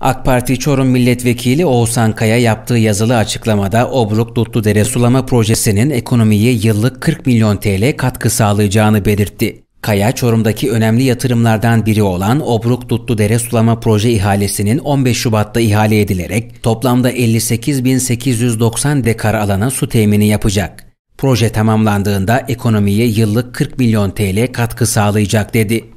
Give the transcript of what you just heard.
AK Parti Çorum Milletvekili Oğuzhan Kaya yaptığı yazılı açıklamada Obruk Dere sulama projesinin ekonomiye yıllık 40 milyon TL katkı sağlayacağını belirtti. Kaya, Çorum'daki önemli yatırımlardan biri olan Obruk Dere Sulama Proje ihalesinin 15 Şubat'ta ihale edilerek toplamda 58.890 dekar alana su temini yapacak. Proje tamamlandığında ekonomiye yıllık 40 milyon TL katkı sağlayacak dedi.